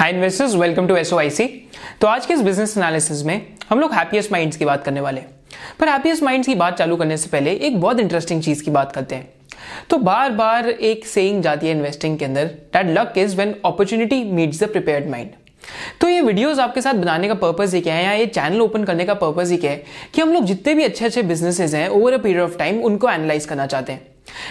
Hi investors welcome to S तो आज के इस बिजनेस एनालिसिस में हम लोग हैप्पीएस्ट माइंड्स की बात करने वाले पर हैप्पीएस्ट माइंड्स की बात चालू करने से पहले एक बहुत इंटरेस्टिंग चीज़ की बात करते हैं तो बार बार एक सेइंग जाती है इन्वेस्टिंग के अंदर that luck is when opportunity meets the prepared mind तो ये वीडियोस आपके साथ बनाने का पर्पज़ ये क्या है या ये चैनल ओपन करने का पर्पज़ ये क्या है कि हम लोग जितने भी अच्छे अच्छे बिजनेसेस हैं over a period of time उनको एनालाइज करना चाहते हैं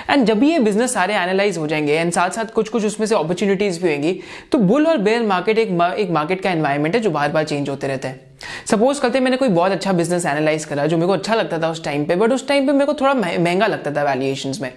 एंड जब ये बिजनेस सारे एनालाइज हो जाएंगे एंड साथ साथ कुछ कुछ उसमें से अपॉर्चुनिटीज भी होंगी तो बुल और बेयर मार्केट एक एक मार्केट का एनवायरमेंट है जो बार बार चेंज होते रहते हैं सपोज करते मैंने कोई बहुत अच्छा बिजनेस एनालाइज करा जो मेरे को अच्छा लगता था उस टाइम पे बट उस टाइम पे मेरे को थोड़ा महंगा लगता था वैल्यूएशन में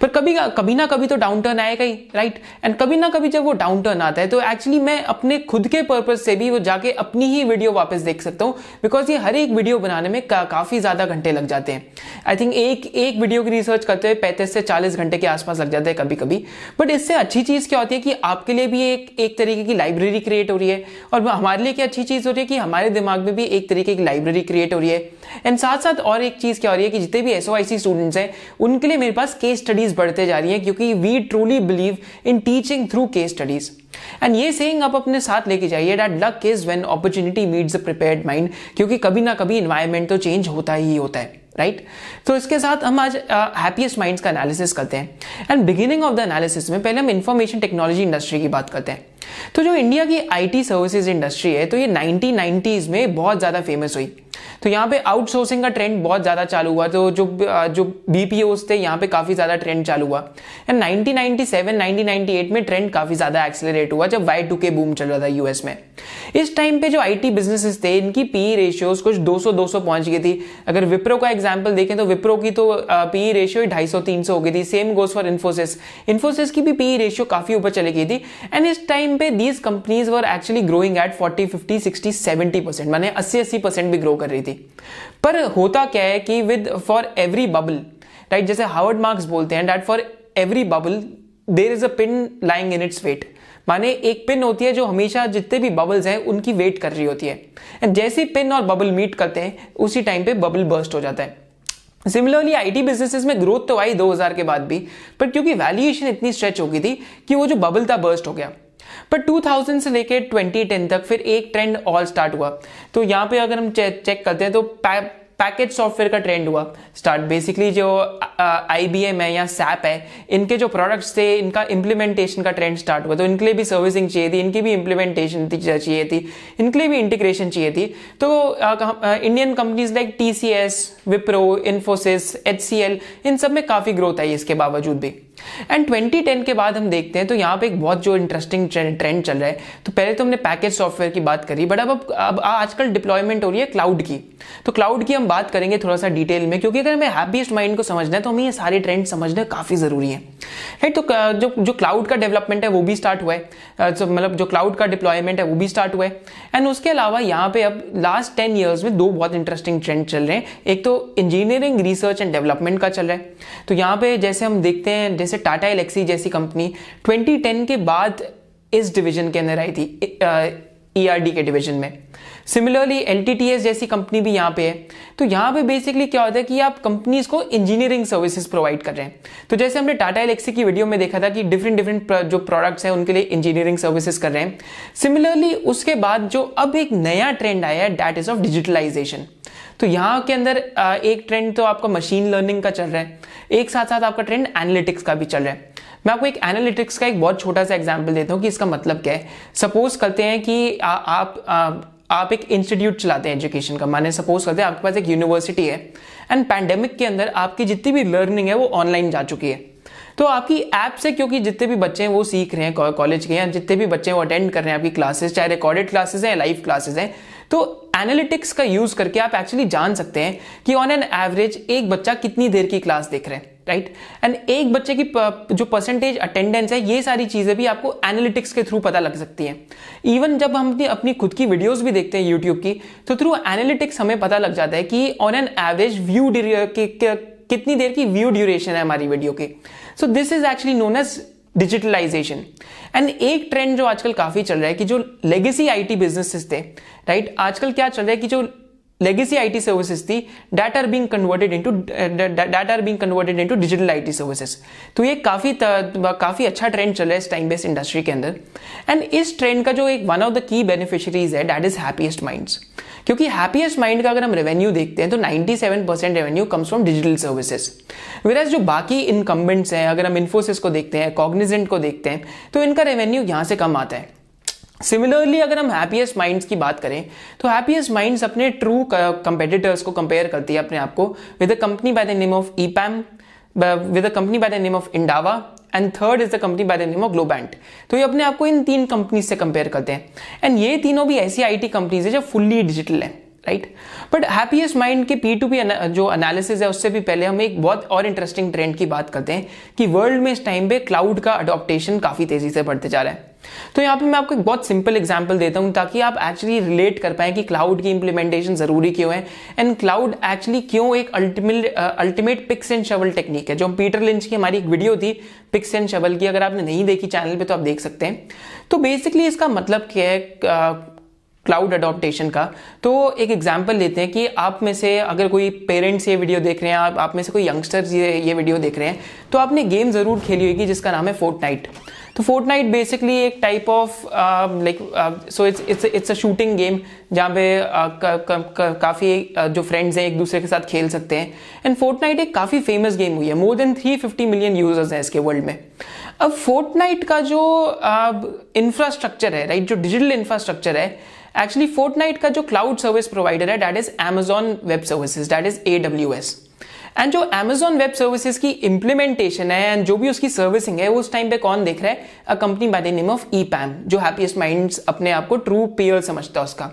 पर कभी कभी ना कभी तो डाउन टर्न आएगा ही राइट एंड कभी ना कभी जब वो डाउन टर्न आता है तो एक्चुअली मैं अपने खुद के पर्पज से भी वो जाके अपनी ही वीडियो वापस देख सकता हूँ बिकॉज ये हर एक वीडियो बनाने में का, काफ़ी ज़्यादा घंटे लग जाते हैं आई थिंक एक एक वीडियो की रिसर्च करते हुए पैंतीस से चालीस घंटे के आसपास लग जाते हैं कभी कभी बट इससे अच्छी चीज़ क्या होती है कि आपके लिए भी एक एक तरीके की लाइब्रेरी क्रिएट हो रही है और हमारे लिए क्या अच्छी चीज़ हो रही है कि हमारे दिमाग में भी एक तरीके की लाइब्रेरी क्रिएट हो रही है एंड साथ साथ और एक चीज़ क्या हो रही है कि जितने भी एसओ स्टूडेंट्स हैं उनके लिए मेरे पास केस केस स्टडीज बढ़ते जा रही हैं क्योंकि we truly believe in teaching through case studies and ये सेइंग आप अपने साथ लेके जाइए that luck is when opportunity meets a prepared mind क्योंकि कभी ना कभी इन्वायरमेंट तो चेंज होता ही होता है राइट right? तो so, इसके साथ हम आज हैप्पीएस्ट uh, माइंड्स का एनालिसिस करते हैं and beginning of the analysis में पहले हम इंफॉर्मेशन टेक्नोलॉजी इंडस्ट्री की बात करते हैं तो जो इंडिया की आईटी सर्विसेज इंडस्ट्री है तो ये नाइनटीन में बहुत ज़्यादा फेमस हुई तो यहाँ पे आउटसोर्सिंग का ट्रेंड बहुत ज़्यादा चालू हुआ तो जो जो बी थे यहाँ पे काफ़ी ज़्यादा ट्रेंड चालू हुआ एंड 1997 1998 में ट्रेंड काफ़ी ज़्यादा एक्सेलरेट हुआ जब वाई टू के बूम चल रहा था यूएस में इस टाइम पे जो आईटी बिजनेसेस थे इनकी पी रेशियोज e कुछ 200 200 पहुंच गई थी अगर विप्रो का एग्जाम्पल देखें तो विप्रो की तो पी e रेशियो ढाई सौ तीन हो गई थी same goes for Infosys Infosys की भी पी रेशियो काफ़ी ऊपर चली गई थी एंड इस टाइम पे these companies were actually growing at forty fifty sixty seventy percent मैंने अस्सी अस्सी परसेंट भी ग्रो कर कर रही थी पर होता क्या है कि with for every bubble right जैसे हार्वर्ड मार्क्स बोलते हैं that for every bubble there is a pin lying in its wait माने एक पिन होती है जो हमेशा जितने भी बबल्स हैं उनकी वेट कर रही होती है एंड जैसे पिन और बबल मीट करते हैं उसी टाइम पे बबल बर्स्ट हो जाता है सिमिलरली आईटी बिजनेसेस में ग्रोथ तो आई 2000 के बाद भी पर क्योंकि वैल्यूएशन इतनी स्ट्रेच हो गई थी कि वो जो बबल था बर्स्ट हो गया पर 2000 से लेके 2010 तक फिर एक ट्रेंड ऑल स्टार्ट हुआ तो यहाँ पे अगर हम चेक करते हैं तो पैकेज सॉफ्टवेयर का ट्रेंड हुआ स्टार्ट बेसिकली जो आई बी एम है या सैप है इनके जो प्रोडक्ट्स थे इनका इम्प्लीमेंटेशन का ट्रेंड स्टार्ट हुआ तो इनके लिए भी सर्विसिंग चाहिए थी इनकी भी इम्प्लीमेंटेशन चाहिए थी इनके लिए भी इंटीग्रेशन चाहिए थी तो Indian companies like T C S Wipro Infosys H C L इन सब में काफ़ी ग्रोथ आई इसके बावजूद भी एंड 2010 के बाद हम देखते हैं तो यहाँ पे एक बहुत जो इंटरेस्टिंग ट्रेंड चल रहा है तो पहले तो हमने पैकेज सॉफ्टवेयर की बात करी बट अब अब, अब आजकल डिप्लॉयमेंट हो रही है क्लाउड की तो क्लाउड की हम बात करेंगे थोड़ा सा डिटेल में क्योंकि अगर हमें हैप्पीस्ट माइंड को समझना है तो हमें ये सारे ट्रेंड समझना काफ़ी ज़रूरी है राइट तो जो जो क्लाउड का डेवलपमेंट है वो भी स्टार्ट हुआ है तो मतलब जो क्लाउड का डिप्लॉयमेंट है वो भी स्टार्ट हुआ है एंड उसके अलावा यहाँ पे अब लास्ट टेन ईयर्स में दो बहुत इंटरेस्टिंग ट्रेंड चल रहे हैं एक तो इंजीनियरिंग रिसर्च एंड डेवलपमेंट का चल रहा है तो यहाँ पे जैसे हम देखते हैं जैसे टाटा एलेक्सी जैसी कंपनी 2010 के बाद इस डिवीजन के अंदर आई थी ई e के डिवीजन में सिमिलरली एल जैसी कंपनी भी यहाँ पे है तो यहाँ पे बेसिकली क्या होता है कि आप कंपनीज को इंजीनियरिंग सर्विसेज प्रोवाइड कर रहे हैं तो जैसे हमने टाटा एलेक्सी की वीडियो में देखा था कि डिफरेंट डिफरेंट जो प्रोडक्ट्स हैं उनके लिए इंजीनियरिंग सर्विसेज कर रहे हैं सिमिलरली उसके बाद जो अब एक नया ट्रेंड आया है डैट इज ऑफ डिजिटलाइजेशन तो यहाँ के अंदर एक ट्रेंड तो आपका मशीन लर्निंग का चल रहा है एक साथ साथ आपका ट्रेंड एनालिटिक्स का भी चल रहा है मैं आपको एक एनालिटिक्स का एक बहुत छोटा सा एग्जाम्पल देता हूँ कि इसका मतलब क्या है सपोज करते हैं कि आ, आप आ, आप एक इंस्टीट्यूट चलाते हैं एजुकेशन का माने सपोज करते हैं आपके पास एक यूनिवर्सिटी है एंड पैंडेमिक के अंदर आपकी जितनी भी लर्निंग है वो ऑनलाइन जा चुकी है तो आपकी ऐप से क्योंकि जितने भी बच्चे हैं वो सीख रहे हैं कॉलेज के या जितने भी बच्चे हैं वो अटेंड कर रहे हैं आपकी क्लासेस चाहे रिकॉर्डेड क्लासेस हैं लाइव क्लासेस हैं तो एनालिटिक्स का यूज करके आप एक्चुअली जान सकते हैं कि ऑन एन एवरेज एक बच्चा कितनी देर की क्लास देख रहे हैं राइट right? एंड एक बच्चे की जो परसेंटेज अटेंडेंस है ये सारी चीज़ें भी आपको एनालिटिक्स के थ्रू पता लग सकती है इवन जब हम अपनी अपनी खुद की वीडियोस भी देखते हैं यूट्यूब की तो थ्रू एनालिटिक्स हमें पता लग जाता है कि ऑन एन एवरेज व्यू कितनी देर की व्यू ड्यूरेशन है हमारी वीडियो की so this is actually known as digitalisation and एक ट्रेंड जो आजकल काफ़ी चल रहा है कि जो लेगेसी आईटी बिजनेसेस थे राइट आजकल क्या चल रहा है कि जो लेगेसी आईटी सर्विसेज थी that are being converted into that are being converted into digital IT services तो ये काफ़ी काफ़ी अच्छा ट्रेंड चल रहा है इस टाइम बेस इंडस्ट्री के अंदर एंड इस ट्रेंड का जो एक one of the key beneficiaries है डेट इज हैप्पीएस्ट माइंड्स क्योंकि हैप्पीएस्ट माइंड का अगर हम रेवेन्यू देखते हैं तो 97 percent revenue comes from digital services whereas जो बाकी इनकम्बेंट्स हैं अगर हम इन्फोसिस को देखते हैं कॉग्निजेंट को देखते हैं तो इनका रेवेन्यू यहाँ से कम आता है सिमिलरली अगर हम हैप्पीएस्ट माइंड्स की बात करें तो हैप्पीएस्ट माइंड्स अपने ट्रू कंपेटिटर्स को कंपेयर करती है अपने आप को with a company by the name of EPAM with a company by the name of Endava and third is the company by the name of Globant तो ये अपने आप को इन तीन कंपनीज से कंपेयर करते हैं एंड ये तीनों भी ऐसी आईटी कंपनीज है जो फुल्ली डिजिटल है राइट बट हैप्पीएस्ट माइंड के पी टू पी जो एनालिसिस है उससे भी पहले हम एक बहुत और इंटरेस्टिंग ट्रेंड की बात करते हैं कि वर्ल्ड में इस टाइम पे क्लाउड का अडोप्टेशन काफ़ी तेजी से बढ़ते जा रहा है तो यहाँ पे मैं आपको एक बहुत सिंपल एग्जाम्पल देता हूँ ताकि आप एक्चुअली रिलेट कर पाए कि क्लाउड की इंप्लीमेंटेशन ज़रूरी क्यों है एंड क्लाउड एक्चुअली क्यों एक ultimate ultimate picks and shovel technique है जो पीटर लिंच की हमारी एक वीडियो थी पिक्स एंड शवल की अगर आपने नहीं देखी चैनल पर तो आप देख सकते हैं तो बेसिकली इसका मतलब क्या है क्लाउड uh, अडोप्टेशन का तो एक एग्जाम्पल लेते हैं कि आप में से अगर कोई पेरेंट्स ये वीडियो देख रहे हैं आप आप में से कोई यंगस्टर्स ये ये वीडियो देख रहे हैं तो आपने गेम ज़रूर खेली होगी जिसका नाम है फोर्ट नाइट तो नाइट बेसिकली एक type of like so it's it's it's a shooting game जहाँ पे uh, काफ़ी uh, जो फ्रेंड्स हैं एक दूसरे के साथ खेल सकते हैं एंड नाइट एक काफ़ी फेमस गेम हुई है मोर देन 350 मिलियन यूजर्स हैं इसके वर्ल्ड में अब नाइट का जो इंफ्रास्ट्रक्चर uh, है राइट right, जो डिजिटल इंफ्रास्ट्रक्चर है एक्चुअली नाइट का जो क्लाउड सर्विस प्रोवाइडर है that is Amazon Web Services that is A W S and जो एमेजोन वेब सर्विसेज की इंप्लीमेंटेशन है एंड जो भी उसकी सर्विसिंग है वो उस टाइम पे कौन देख रहा है a company by the name of EPAM जो हैप्पीएस्ट माइंड्स अपने आप को ट्रू पेयर समझता है उसका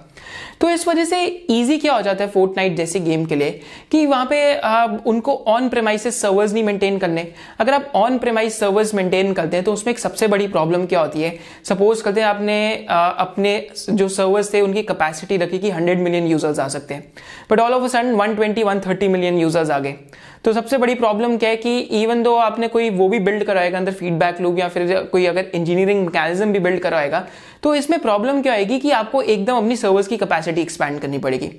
तो इस वजह से इजी क्या हो जाता है फोर्ट नाइट जैसे गेम के लिए कि वहां पे आप उनको ऑन प्रेमाइस सर्वर्स नहीं मेंटेन करने अगर आप ऑन प्रेमाइस सर्वर्स मेंटेन करते हैं तो उसमें एक सबसे बड़ी प्रॉब्लम क्या होती है सपोज करते हैं आपने आ, अपने जो सर्वर्स थे उनकी कैपेसिटी रखी कि हंड्रेड मिलियन यूजर्स आ सकते हैं but all of a sudden one twenty one thirty million users आ गए तो सबसे बड़ी प्रॉब्लम क्या है कि इवन दो आपने कोई वो भी बिल्ड कराएगा अंदर फीडबैक लूप या फिर कोई अगर इंजीनियरिंग मैकेनिज्म भी बिल्ड कराएगा तो इसमें प्रॉब्लम क्या आएगी कि आपको एकदम अपनी सर्वर्स की कैपेसिटी एक्सपैंड करनी पड़ेगी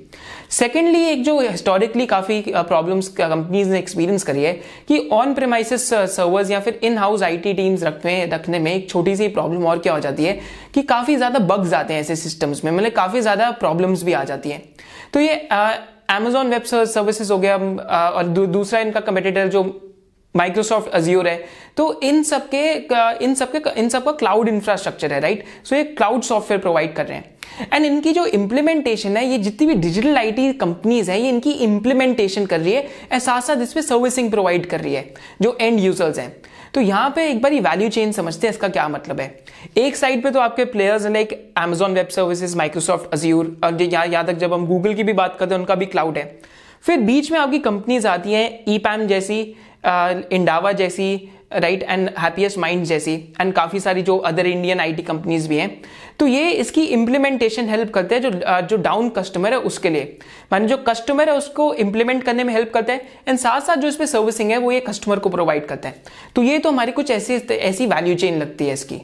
सेकेंडली एक जो हिस्टोरिकली काफ़ी प्रॉब्लम्स कंपनीज ने एक्सपीरियंस करी है कि ऑन प्रेमाइसिस सर्वर्स या फिर इन हाउस आई टीम्स रखने रखने में एक छोटी सी प्रॉब्लम और क्या हो जाती है कि काफ़ी ज़्यादा बग्स आते हैं ऐसे सिस्टम्स में मतलब काफ़ी ज़्यादा प्रॉब्लम्स भी आ जाती है तो ये अमेजोन वेब सर्विसेज हो गया और दू, दूसरा इनका कंपिटेटर जो माइक्रोसॉफ्ट अजियोर है तो इन सबके इन सबके इन सब का क्लाउड इंफ्रास्ट्रक्चर है राइट सो ये क्लाउड सॉफ्टवेयर प्रोवाइड कर रहे हैं एंड इनकी जो इम्प्लीमेंटेशन है ये जितनी भी डिजिटल आईटी कंपनीज हैं ये इनकी इम्प्लीमेंटेशन कर रही है एंड साथ साथ इस पर सर्विसिंग प्रोवाइड कर रही है जो एंड यूजर्स हैं तो यहाँ पे एक बार ये वैल्यू चेन समझते हैं इसका क्या मतलब है एक साइड पे तो आपके players like Amazon Web Services Microsoft Azure और यहाँ तक जब हम गूगल की भी बात करते हैं उनका भी क्लाउड है फिर बीच में आपकी कंपनीज आती हैं ई e जैसी इंडावा जैसी राइट एंड हैप्पीएस्ट माइंड जैसी एंड काफ़ी सारी जो अदर इंडियन आईटी कंपनीज भी हैं तो ये इसकी इंप्लीमेंटेशन हेल्प करते हैं जो जो डाउन कस्टमर है उसके लिए माने जो कस्टमर है उसको इंप्लीमेंट करने में हेल्प करते हैं एंड साथ साथ जो इस पर सर्विसिंग है वो ये कस्टमर को प्रोवाइड करते हैं तो ये तो हमारी कुछ ऐसी ऐसी वैल्यू चेन लगती है इसकी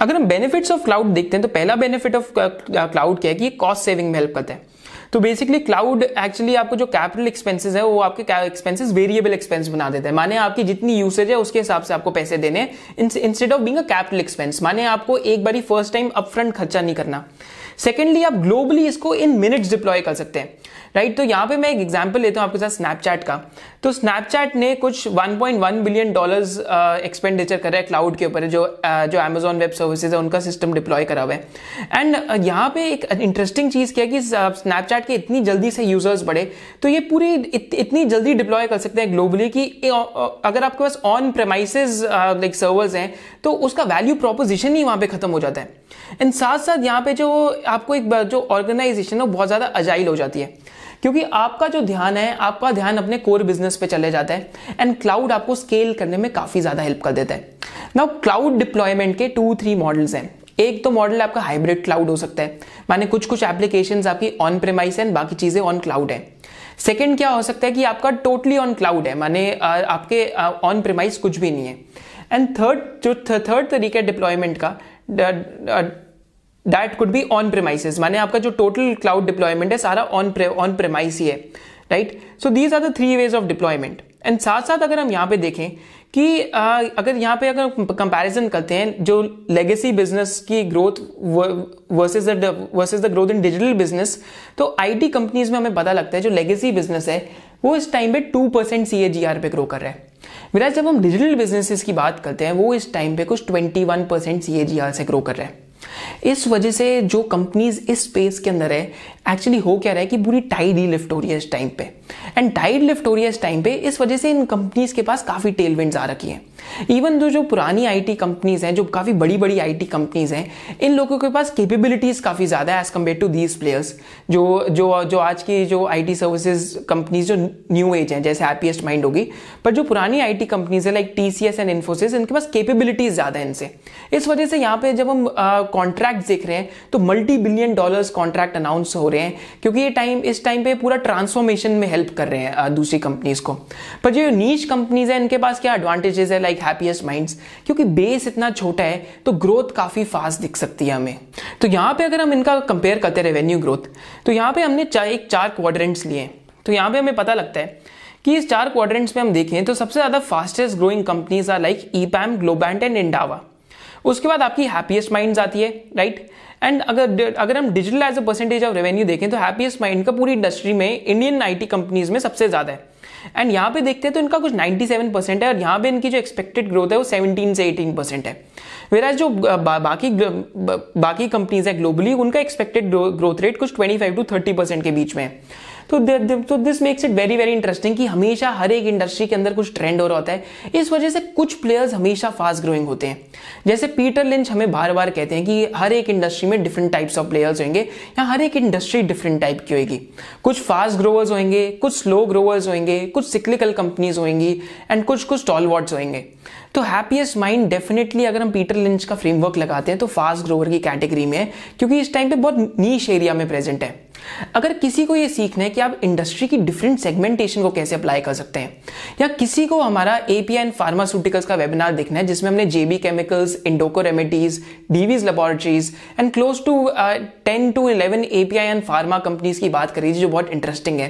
अगर हम बेनिफिट्स ऑफ क्लाउड देखते हैं तो पहला बेनिफिट ऑफ क्लाउड क्या है कि ये कॉस्ट सेविंग में हेल्प करते हैं तो बेसिकली क्लाउड एक्चुअली आपको जो कैपिटल एक्सपेंसेस है वो आपके एक्सपेंसेस वेरिएबल एक्सपेंस बना देता है माने आपकी जितनी यूसेज है उसके हिसाब से आपको पैसे देने instead of being a capital expense माने आपको एक बार फर्स्ट टाइम अपफ्रंट खर्चा नहीं करना सेकेंडली आप ग्लोबली इसको इन मिनट्स डिप्लॉय कर सकते हैं राइट right? तो यहाँ पे मैं एक एग्जाम्पल लेता हूं आपके साथ स्नैपचैट का तो स्नैपचैट ने कुछ 1.1 बिलियन डॉलर्स एक्सपेंडिचर करा है क्लाउड के ऊपर जो uh, जो अमेजोन वेब सर्विसेज है उनका सिस्टम डिप्लॉय करा हुआ है एंड uh, यहाँ पे एक इंटरेस्टिंग चीज़ क्या है कि स्नैपचैट uh, के इतनी जल्दी से यूजर्स बढ़े तो ये पूरी इत, इतनी जल्दी डिप्लॉय कर सकते हैं ग्लोबली कि अगर आपके पास ऑन प्रमाइसिस लाइक सर्वर्स हैं तो उसका वैल्यू प्रोपोजिशन ही वहाँ पे खत्म हो जाता है एंड साथ साथ यहाँ पे जो आपको एक जो ऑर्गेनाइजेशन है बहुत ज़्यादा अजाइल हो जाती है क्योंकि आपका जो ध्यान है आपका ध्यान अपने कोर बिजनेस पे चले जाता है एंड क्लाउड आपको स्केल करने में काफ़ी ज़्यादा हेल्प कर देता है नाउ क्लाउड डिप्लॉयमेंट के टू थ्री मॉडल्स हैं एक तो मॉडल आपका हाइब्रिड क्लाउड हो सकता है माने कुछ कुछ एप्लीकेशन आपकी ऑन प्रेमाइस है बाकी चीज़ें ऑन क्लाउड है सेकेंड क्या हो सकता है कि आपका टोटली ऑन क्लाउड है माने आपके ऑन प्रेमाइस कुछ भी नहीं है एंड थर्ड जो थर्ड तरीका है डिप्लॉयमेंट का that could be on premises माने आपका जो टोटल क्लाउड डिप्लॉयमेंट है सारा ऑन ऑन प्रेमाइस ही है right so these are the three ways of deployment and साथ साथ अगर हम यहाँ पे देखें कि आ, अगर यहाँ पे अगर कंपैरिजन करते हैं जो लेगेसी बिजनेस की growth versus the versus the growth in digital business तो आईटी कंपनीज में हमें पता लगता है जो लेगेसी बिजनेस है वो इस टाइम पे टू परसेंट सी पे ग्रो कर रहा है मेरा जब हम डिजिटल बिजनेसेस की बात करते हैं वो इस टाइम पे कुछ ट्वेंटी वन परसेंट सी से ग्रो कर रहा है इस वजह से जो कंपनीज इस स्पेस के अंदर है एक्चुअली हो क्या रहा है कि पूरी टाइड ही लिफ्ट हो रही है इस टाइम पे एंड टाइड लिफ्ट हो रही है इस टाइम पे इस वजह से इन कंपनीज के पास काफ़ी टेलविंड्स आ रखी हैं इवन जो जो पुरानी आईटी कंपनीज हैं जो काफ़ी बड़ी बड़ी आईटी कंपनीज हैं इन लोगों के पास केपेबिलिटीज काफ़ी ज़्यादा है as compared to these players जो जो जो आज की जो आईटी सर्विसेज कंपनीज जो न्यू एज हैं जैसे हैप्पीएस्ट माइंड होगी पर जो पुरानी आईटी कंपनीज है like T C S and Infosys इनके पास केपेबिलिटीज ज़्यादा है इनसे इस वजह से यहाँ पे जब हम कॉन्ट्रैक्ट देख रहे हैं तो multi billion dollar contract announce हो रहे हैं क्योंकि ये टाइम इस टाइम पे पूरा ट्रांसफॉर्मेशन में हेल्प कर रहे हैं दूसरी कंपनीज को पर जो नीच कंपनीज है इनके पास क्या एडवांटेजेस है लाइक हैप्पीएस्ट माइंड्स क्योंकि बेस इतना छोटा है तो ग्रोथ काफ़ी फास्ट दिख सकती है हमें तो यहाँ पे अगर हम इनका कंपेयर करते हैं रेवेन्यू ग्रोथ तो यहाँ पे हमने चा, एक चार क्वाड्रेंट्स लिए तो यहाँ पे हमें पता लगता है कि इस चार क्वाड्रेंट्स में हम देखें तो सबसे ज़्यादा fastest growing companies are like EPAM Globant and Endava उसके बाद आपकी हैप्पीएस्ट माइंड्स आती है राइट right? एंड अगर अगर हम digital as a percentage of revenue देखें तो हैप्पीएस्ट माइंड का पूरी इंडस्ट्री में इंडियन आईटी कंपनीज में सबसे ज़्यादा है एंड यहां पे देखते हैं तो इनका कुछ 97 परसेंट है और यहां पे इनकी जो एक्सपेक्टेड ग्रोथ है वो 17 से 18 परसेंट है वेराज जो बा, बाकी बा, बाकी कंपनीज है ग्लोबली उनका एक्सपेक्टेड ग्रोथ रेट कुछ 25 टू 30 परसेंट के बीच में है तो तो this makes it very very interesting कि हमेशा हर एक इंडस्ट्री के अंदर कुछ ट्रेंड हो रहा होता है इस वजह से कुछ प्लेयर्स हमेशा फास्ट ग्रोइंग होते हैं जैसे पीटर लिंच हमें बार बार कहते हैं कि हर एक इंडस्ट्री में डिफरेंट टाइप्स ऑफ प्लेयर्स होंगे या हर एक इंडस्ट्री डिफरेंट टाइप की होगी कुछ फास्ट ग्रोवर्स होंगे कुछ स्लो ग्रोवर्स होंगे कुछ सिक्लिकल कंपनीज होंगी एंड कुछ कुछ टॉल वॉर्ड्स होंगे तो हैप्पीएस्ट माइंड डेफिनेटली अगर हम पीटर लिंच का फ्रेमवर्क लगाते हैं तो फास्ट ग्रोवर की कैटेगरी में है क्योंकि इस टाइम पे बहुत नीच एरिया में प्रेजेंट है अगर किसी को ये सीखना है कि आप इंडस्ट्री की डिफरेंट सेगमेंटेशन को कैसे अप्लाई कर सकते हैं या किसी को हमारा एपीआई एंड फार्मास्यूटिकल्स का वेबिनार देखना है जिसमें हमने JB Chemicals Indoco Remedies Divi's Laboratories and close to ten to eleven API and pharma companies की बात करी थी जो बहुत इंटरेस्टिंग है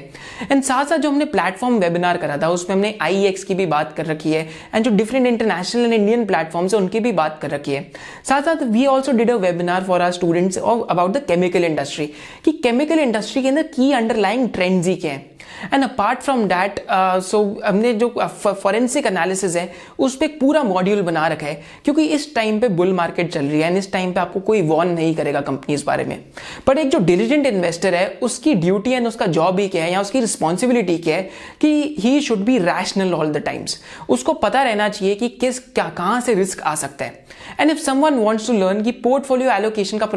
एंड साथ साथ जो हमने प्लेटफॉर्म वेबिनार करा था उसमें हमने आई e की भी बात कर रखी है एंड जो different international and Indian platform है उनकी भी बात कर रखी है साथ साथ we also did a webinar for our students about the chemical industry कि केमिकल पूरे इंडस्ट्री के अंदर की अंडरलाइंग ट्रेंड्स ही क्या हैं and apart from that so हमने जो फॉरेंसिक uh, एनालिसिस है उस पर पूरा मॉड्यूल बना रखा है क्योंकि इस टाइम पे बुल मार्केट चल रही है एंड इस टाइम पे आपको कोई वॉर्न नहीं करेगा कंपनी इस बारे में बट एक जो डिलीजेंट इन्वेस्टर है उसकी ड्यूटी एंड उसका जॉब ही क्या है या उसकी रिस्पॉन्सिबिलिटी क्या है कि he should be rational all the times उसको पता रहना चाहिए कि किस क्या कहाँ से रिस्क आ सकता है and if someone wants to learn कि पोर्टफोलियो एलोकेशन का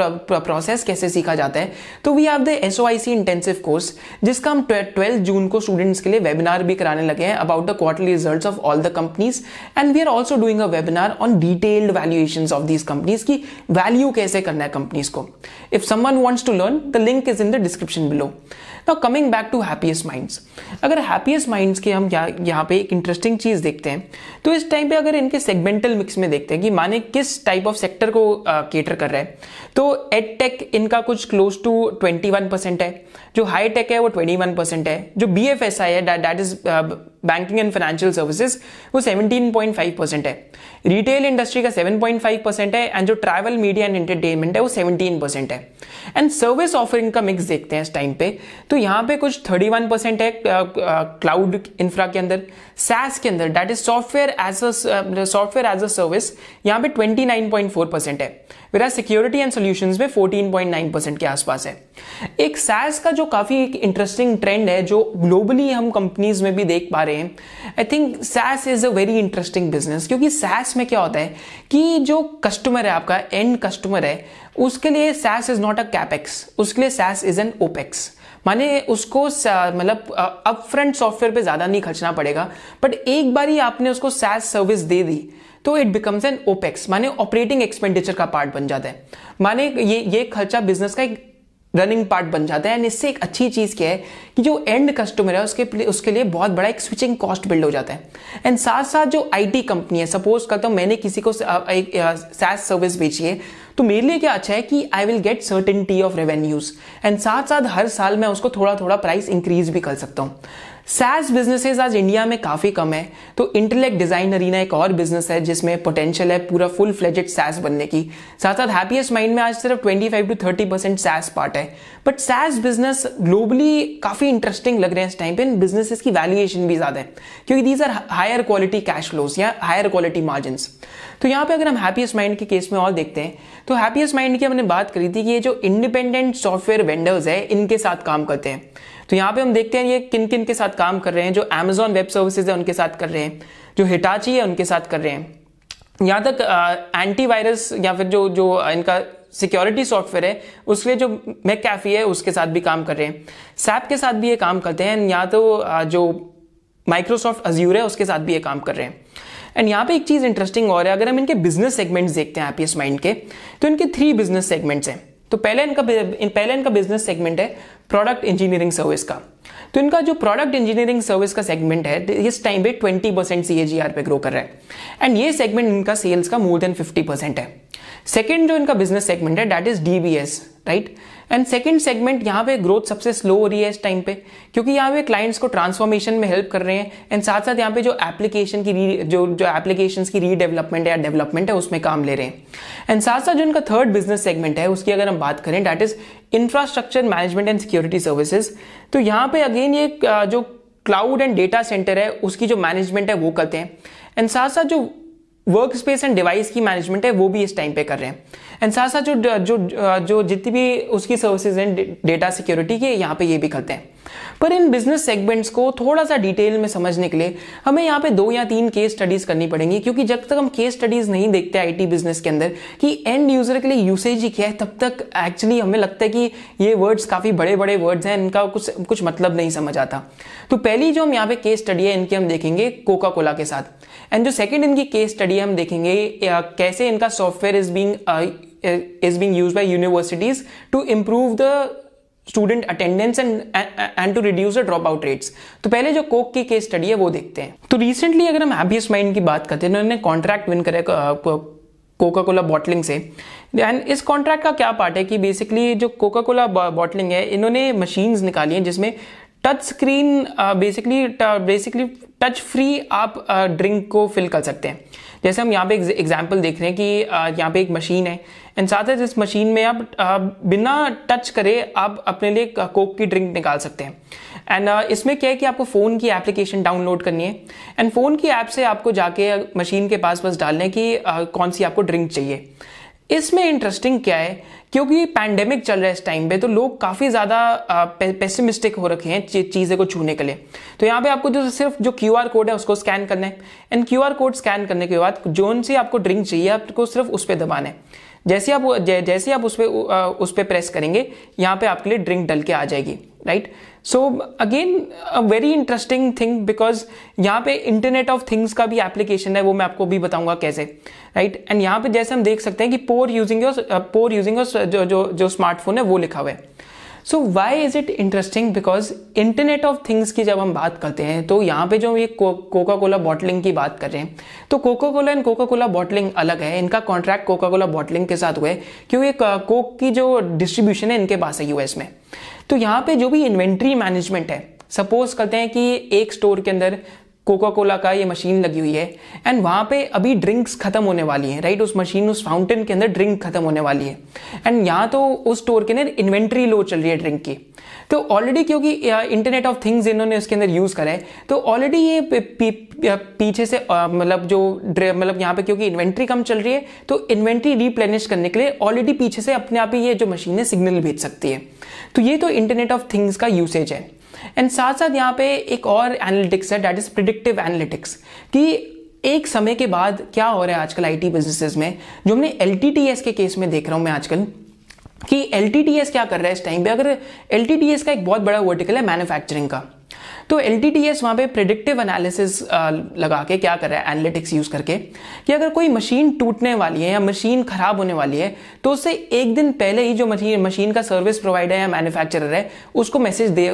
प्रोसेस कैसे सीखा जाता है तो we have the S intensive course जिसका हम ट्वेल्थ जून को स्टूडेंट्स के लिए वेबिनार भी कराने लगे हैं about the quarterly result of all the companies and we are also doing a webinar on detailed valuation of these companies की वैल्यू कैसे करना है कंपनीज को if someone wants to learn the link is in the description below now coming back to Happiest Minds अगर हैप्पीएस्ट माइंड्स के हम यहाँ पे एक इंटरेस्टिंग चीज़ देखते हैं तो इस टाइम पे अगर इनके सेगमेंटल मिक्स में देखते हैं कि माने किस टाइप ऑफ सेक्टर को केटर uh, कर रहे हैं तो टेक इनका कुछ क्लोज टू वन परसेंट है जो हाई टेक है वो 21 परसेंट है जो बी एफ एस आई है that is banking and financial services वो 17.5 परसेंट है रिटेल इंडस्ट्री का 7.5 परसेंट है एंड जो ट्रैवल मीडिया एंड एंटरटेनमेंट है वो 17 परसेंट है एंड सर्विस ऑफरिंग का मिक्स देखते हैं इस टाइम पे तो यहाँ पे कुछ 31 परसेंट है क्लाउड uh, इंफ्रा uh, के अंदर सैस के अंदर that is software as a software as a service यहाँ पे 29.4 परसेंट है मेरा सिक्योरिटी एंड सोल्यूशन में 14.9 परसेंट के आसपास है एक सैस का जो काफ़ी एक इंटरेस्टिंग ट्रेंड है जो ग्लोबली हम कंपनीज में भी देख पा रहे हैं I think SaaS is a very interesting business क्योंकि सैस में क्या होता है कि जो कस्टमर है आपका एंड कस्टमर है उसके लिए SaaS is not a capex उसके लिए सैस इज़ एन ओपेक्स माने उसको मतलब अप फ्रंट सॉफ्टवेयर पे ज़्यादा नहीं खर्चना पड़ेगा बट एक बार ही आपने उसको सैस सर्विस दे दी तो इट बिकम्स एन ओपेक्स माने ऑपरेटिंग एक्सपेंडिचर का पार्ट बन जाता है माने ये ये खर्चा बिजनेस का एक रनिंग पार्ट बन जाता है एंड इससे एक अच्छी चीज़ क्या है कि जो एंड कस्टमर है उसके उसके लिए बहुत बड़ा एक स्विचिंग कॉस्ट बिल्ड हो जाता है एंड साथ साथ जो आईटी कंपनी है सपोज करता हूँ मैंने किसी को एक सैस सर्विस बेची है तो मेरे लिए क्या अच्छा है कि I will get certainty of revenues and साथ साथ हर साल मैं उसको थोड़ा थोड़ा प्राइस इंक्रीज भी कर सकता हूँ सैज बिजनेसेस आज इंडिया में काफ़ी कम है तो इंटेलेक्ट डिज़ाइन अरीना एक और बिजनेस है जिसमें पोटेंशियल है पूरा फुल फ्लेजेड सैज बनने की साथ साथ हैप्पीएस्ट माइंड में आज सिर्फ 25 टू 30 परसेंट सैज पार्ट है बट सैज बिजनेस ग्लोबली काफ़ी इंटरेस्टिंग लग रहे हैं इस टाइम पे इन बिजनेसेस की वैल्यूएशन भी ज़्यादा है क्योंकि these are higher quality cash flows या हायर क्वालिटी मार्जिन तो यहाँ पे अगर हम हैप्पीएस्ट माइंड के केस में और देखते हैं तो हैप्पीएस्ट माइंड की हमने बात करी थी कि ये जो इंडिपेंडेंट सॉफ्टवेयर वेंडर्स है इनके साथ काम करते हैं तो यहाँ पे हम देखते हैं ये किन किन के साथ काम कर रहे हैं जो अमेजॉन वेब सर्विसेज है उनके साथ कर रहे हैं जो हिटाची है उनके साथ कर रहे हैं यहाँ तक एंटीवायरस या फिर जो जो इनका सिक्योरिटी सॉफ्टवेयर है उसके लिए जो मैक कैफी है उसके साथ भी काम कर रहे हैं सैप के साथ भी ये काम करते हैं या तो जो माइक्रोसॉफ्ट अज्यूर है उसके साथ भी ये काम कर रहे हैं एंड यहाँ पे एक चीज़ इंटरेस्टिंग और है अगर हम इनके बिजनेस सेगमेंट्स देखते हैं इस माइंड के तो इनके थ्री बिजनेस सेगमेंट्स हैं तो पहले इनका पहले इनका बिजनेस सेगमेंट है प्रोडक्ट इंजीनियरिंग सर्विस का तो इनका जो प्रोडक्ट इंजीनियरिंग सर्विस का सेगमेंट है इस टाइम पे 20 परसेंट सी पे ग्रो कर रहा है एंड ये सेगमेंट इनका सेल्स का मोर देन 50 परसेंट है सेकेंड जो इनका बिजनेस सेगमेंट है that is DBS right and second segment यहाँ पे ग्रोथ सबसे स्लो हो रही है इस टाइम पे क्योंकि यहाँ पे क्लाइंट्स को ट्रांसफॉर्मेशन में हेल्प कर रहे हैं एंड साथ साथ यहाँ पे जो एप्लीकेशन की री जो जो एप्लीकेशन की रीडेवलपमेंट या डेवलपमेंट है उसमें काम ले रहे हैं एंड साथ साथ जो इनका थर्ड बिजनेस सेगमेंट है उसकी अगर हम बात करें that is infrastructure management and security services तो यहाँ पे अगेन ये uh, जो क्लाउड एंड डेटा सेंटर है उसकी जो मैनेजमेंट है वो करते हैं एंड साथ साथ जो वर्क स्पेस एंड डिवाइस की मैनेजमेंट है वो भी इस टाइम पे कर रहे हैं एंड साथ साथ जो जो जो जितनी भी उसकी सर्विसेज हैं डेटा सिक्योरिटी के यहाँ पे ये भी करते हैं पर इन बिजनेस सेगमेंट्स को थोड़ा सा डिटेल में समझने के लिए हमें यहाँ पे दो या तीन केस स्टडीज करनी पड़ेंगी क्योंकि जब तक हम केस स्टडीज नहीं देखते आईटी बिजनेस के अंदर कि एंड यूजर के लिए यूसेज ही क्या है तब तक एक्चुअली हमें लगता है कि ये वर्ड्स काफी बड़े बड़े वर्ड्स हैं इनका कुछ कुछ मतलब नहीं समझ आता तो पहली जो हम यहाँ पे केस स्टडी है इनकी हम देखेंगे कोका कोला के साथ एंड जो सेकेंड इनकी केस स्टडी हम देखेंगे कैसे इनका software is being is being used by universities to improve the student attendance and and to reduce drop out rates तो पहले जो कोक की केस स्टडी है वो देखते हैं तो रिसेंटली अगर हम हैबियस माइंड की बात करते हैं उन्होंने कॉन्ट्रैक्ट विन करे कोका कोला बॉटलिंग से एंड इस कॉन्ट्रैक्ट का क्या पार्ट है कि बेसिकली जो कोका कोला बॉटलिंग है इन्होंने मशीन्स निकाली हैं जिसमें touch screen basically basically touch free आप ड्रिंक को फिल कर सकते हैं जैसे हम यहाँ पे एग्जाम्पल देख रहे हैं कि यहाँ पे एक मशीन है एंड साथ ही इस मशीन में आप बिना टच करे आप अपने लिए कोक की ड्रिंक निकाल सकते हैं एंड uh, इसमें क्या है कि आपको फ़ोन की एप्लीकेशन डाउनलोड करनी है एंड फ़ोन की ऐप से आपको जाके मशीन के पास बस डालना है कि uh, कौन सी आपको ड्रिंक चाहिए इसमें इंटरेस्टिंग क्या है क्योंकि पैंडेमिक चल रहा है इस टाइम पे तो लोग काफ़ी ज़्यादा पेसिमिस्टिक हो रखे हैं चीज़ें को छूने के लिए तो यहाँ पे आपको जो सिर्फ जो क्यू आर कोड है उसको स्कैन करना है and Q R code scan करने के बाद जोन से आपको ड्रिंक चाहिए आपको सिर्फ उस पर दबाना है जैसे आप जैसे आप उस पर उस पर प्रेस करेंगे यहाँ पे आपके लिए ड्रिंक डल के आ जाएगी right so again a very interesting thing because यहाँ पे इंटरनेट ऑफ थिंग्स का भी एप्लीकेशन है वो मैं आपको भी बताऊंगा कैसे राइट एंड यहाँ पे जैसे हम देख सकते हैं कि pour using your pour using your जो जो जो स्मार्टफोन है वो लिखा हुआ है so why is it interesting because internet of things की जब हम बात करते हैं तो यहाँ पे जो ये कोका कोला बॉटलिंग की बात कर रहे हैं तो Coca Cola and Coca Cola bottling अलग है इनका कॉन्ट्रैक्ट कोका कोला बॉटलिंग के साथ हुआ है क्योंकि कोक uh, की जो डिस्ट्रीब्यूशन है इनके पास है यूएस में तो यहां पे जो भी इन्वेंट्री मैनेजमेंट है सपोज करते हैं कि एक स्टोर के अंदर कोका कोला का ये मशीन लगी हुई है एंड वहाँ पे अभी ड्रिंक्स खत्म होने वाली हैं राइट उस मशीन उस फाउंटेन के अंदर ड्रिंक खत्म होने वाली है एंड यहाँ तो उस स्टोर के अंदर इन्वेंट्री लो चल रही है ड्रिंक की तो ऑलरेडी क्योंकि इंटरनेट ऑफ थिंग्स इन्होंने उसके अंदर यूज़ करा है तो ऑलरेडी ये पीछे से मतलब जो मतलब यहाँ पे क्योंकि इन्वेंट्री कम चल रही है तो इन्वेंट्री रिप्लेनिश करने के लिए ऑलरेडी पीछे से अपने आप ही ये जो मशीन है सिग्नल भेज सकती है तो ये तो इंटरनेट ऑफ थिंग्स का यूसेज है एंड साथ साथ यहाँ पे एक और एनालिटिक्स है डेट इज प्रिडिक्टिव एनालिटिक्स कि एक समय के बाद क्या हो रहा है आजकल आईटी बिजनेसेस में जो हमने एल के केस में देख रहा हूँ मैं आजकल कि एल क्या कर रहा है इस टाइम पे अगर एल का एक बहुत बड़ा वर्टिकल है मैन्युफैक्चरिंग का तो एल टी टी एस वहां पर प्रिडिक्टिव एनालिसिस लगा के क्या कर रहा है एनालिटिक्स यूज़ करके कि अगर कोई मशीन टूटने वाली है या मशीन ख़राब होने वाली है तो उससे एक दिन पहले ही जो मशीन मशीन का सर्विस प्रोवाइडर या मैन्युफैक्चरर है उसको मैसेज दे